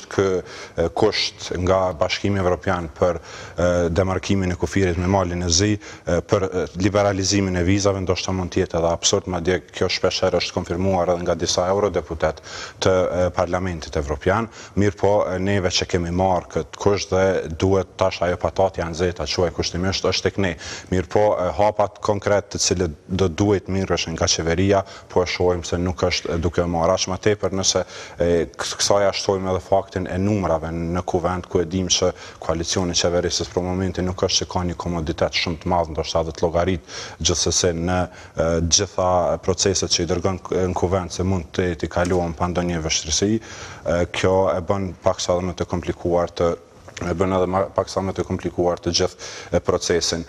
është kë kusht nga bashkimi Evropian për demarkimin e kufirit me malin e zi, për liberalizimin e vizave, ndo shtë mund tjetë edhe absurd, ma dje kjo shpesher është konfirmuar edhe nga disa eurodeputet të parlamentit Evropian, mirë po neve që kemi marë këtë kusht dhe duhet tash ajo patat janë zeta, që e kushtimisht është të këne, mirë po hapat konkret të cilë dhe duhet mirë është nga qeveria, po e shojmë se nuk është duke marë ashma tepër nëse kësaj ashtojmë edhe fakt faktin e numrave në kuvend, ku e dim që koalicioni qeverisës për momentin nuk është që ka një komoditet shumë të madhë, ndo shtadhe të logarit gjithësese në gjitha proceset që i dërgën në kuvend se mund të jeti kaluan për ndonje vështërisi, kjo e bën pak sa dhe më të komplikuar të e bën edhe pak sa më të komplikuar të gjithë procesin.